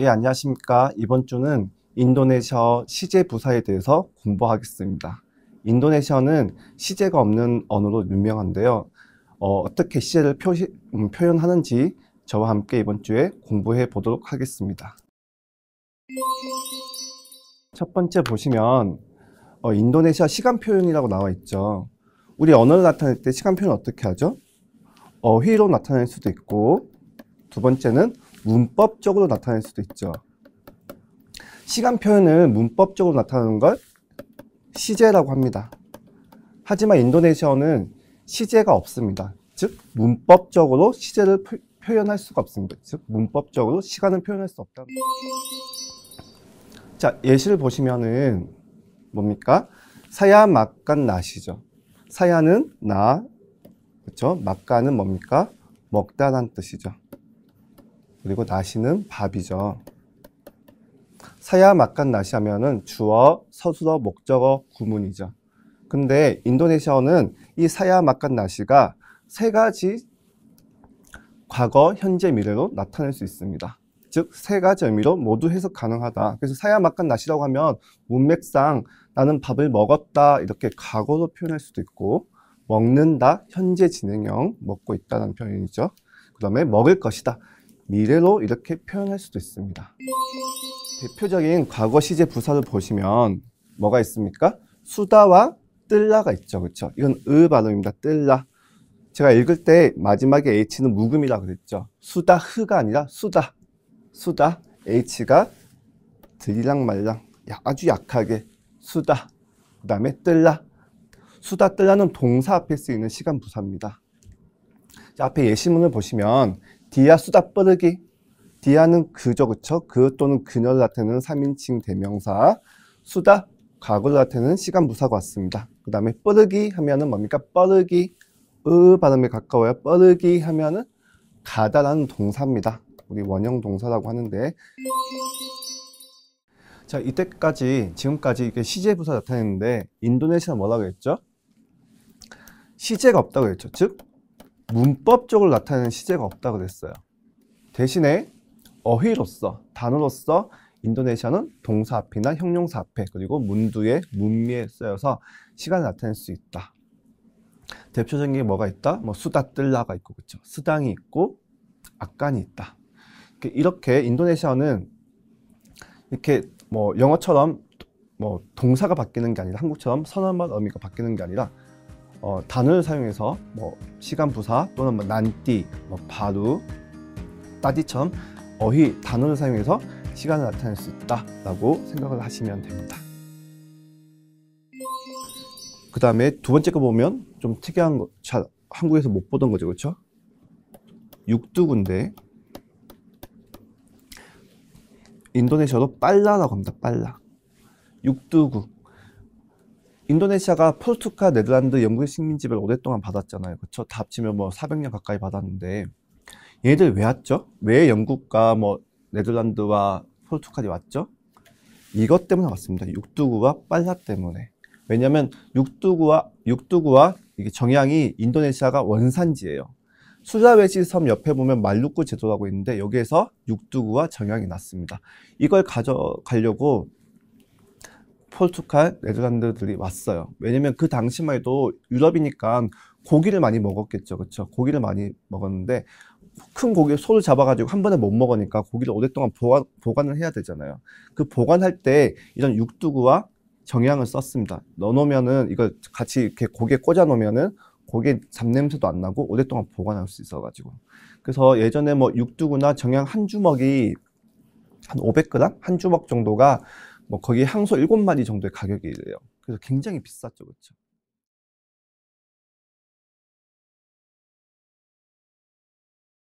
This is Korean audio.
예, 안녕하십니까. 이번 주는 인도네시아 시제 부사에 대해서 공부하겠습니다. 인도네시아는 시제가 없는 언어로 유명한데요. 어, 떻게 시제를 표시, 음, 표현하는지 저와 함께 이번 주에 공부해 보도록 하겠습니다. 첫 번째 보시면 어, 인도네시아 시간 표현이라고 나와 있죠. 우리 언어를 나타낼 때 시간 표현 을 어떻게 하죠? 어, 휘로 나타낼 수도 있고 두 번째는 문법적으로 나타낼 수도 있죠. 시간 표현을 문법적으로 나타내는 걸 시제라고 합니다. 하지만 인도네시아어는 시제가 없습니다. 즉 문법적으로 시제를 표, 현할 수가 없습니다. 즉 문법적으로 시간을 표현할 수 없다. 자 예시를 보시면은 뭡니까? 사야 막간 나시죠. 사야는 나, 그렇죠? 막간은 뭡니까? 먹다란 뜻이죠. 그리고 나시는 밥이죠. 사야 막간 나시 하면은 주어, 서술어, 목적어, 구문이죠. 근데 인도네시아어는 이 사야 막간 나시가 세 가지 과거, 현재, 미래로 나타낼 수 있습니다. 즉, 세 가지 의미로 모두 해석 가능하다. 그래서 사야 막간 나시라고 하면 문맥상 나는 밥을 먹었다 이렇게 과거로 표현할 수도 있고 먹는다, 현재 진행형, 먹고 있다는 표현이죠. 그 다음에 먹을 것이다. 미래로 이렇게 표현할 수도 있습니다. 대표적인 과거 시제 부사를 보시면 뭐가 있습니까? 수다와 뜰라가 있죠. 그렇죠? 이건 으 발음입니다. 뜰라. 제가 읽을 때 마지막에 h는 묵음이라 그랬죠. 수다 흐가 아니라 수다. 수다 h가 들이랑 말랑 아주 약하게 수다. 그다음에 뜰라. 수다 뜰라는 동사 앞에 쓰이는 시간 부사입니다. 앞에 예시문을 보시면 디아 수다 뻐르기 디아는 그저 그쵸 그 또는 그녀를 나타내는 3인칭 대명사 수다 과거를 나타내는 시간 부사가 왔습니다 그 다음에 뻐르기 하면은 뭡니까 뻐르기으 발음에 가까워요 뻐르기 하면은 가다라는 동사입니다 우리 원형 동사라고 하는데 자 이때까지 지금까지 이게 시제 부사 나타냈는데 인도네시아 뭐라고 했죠? 시제가 없다고 했죠 즉 문법적으로 나타내는 시제가 없다 고 그랬어요. 대신에 어휘로서, 단어로서 인도네시아는 동사 앞이나 형용사 앞에 그리고 문두에 문미에 쓰여서 시간을 나타낼 수 있다. 대표적인 게 뭐가 있다? 뭐 수다뜰라가 있고 그렇죠. 스당이 있고 악간이 있다. 이렇게 인도네시아는 이렇게 뭐 영어처럼 뭐 동사가 바뀌는 게 아니라 한국처럼 선언만 어미가 바뀌는 게 아니라 어, 단어를 사용해서 뭐 시간 부사 또는 뭐 난띠, 뭐 바루, 따디첨, 어휘 단어를 사용해서 시간을 나타낼 수 있다라고 생각을 하시면 됩니다. 그 다음에 두 번째 거 보면 좀 특이한 거, 잘 한국에서 못 보던 거죠, 그렇죠? 육두군데 인도네시아로 빨라라고 합니다. 빨라. 육두구. 인도네시아가 포르투갈 네덜란드, 영국의 식민지배를 오랫동안 받았잖아요. 그렇죠? 다 합치면 뭐 400년 가까이 받았는데 얘네들 왜 왔죠? 왜 영국과 뭐 네덜란드와 포르투갈이 왔죠? 이것 때문에 왔습니다. 육두구와 빨라 때문에. 왜냐하면 육두구와 육두구와 이게 정향이 인도네시아가 원산지예요. 수자웨시 섬 옆에 보면 말루쿠 제도라고 있는데 여기에서 육두구와 정향이 났습니다. 이걸 가져가려고 폴투칼 네덜란드들이 왔어요. 왜냐면 그 당시만 해도 유럽이니까 고기를 많이 먹었겠죠. 그렇죠? 고기를 많이 먹었는데 큰 고기 소를 잡아가지고 한 번에 못 먹으니까 고기를 오랫동안 보관, 보관을 해야 되잖아요. 그 보관할 때 이런 육두구와 정향을 썼습니다. 넣어놓으면은 이걸 같이 이렇게 고기에 꽂아놓으면은 고기 잡냄새도 안 나고 오랫동안 보관할 수 있어가지고 그래서 예전에 뭐 육두구나 정향 한 주먹이 한 500g 한 주먹 정도가 뭐 거기 항소7곱 마디 정도의 가격이래요. 그래서 굉장히 비쌌죠, 그렇죠?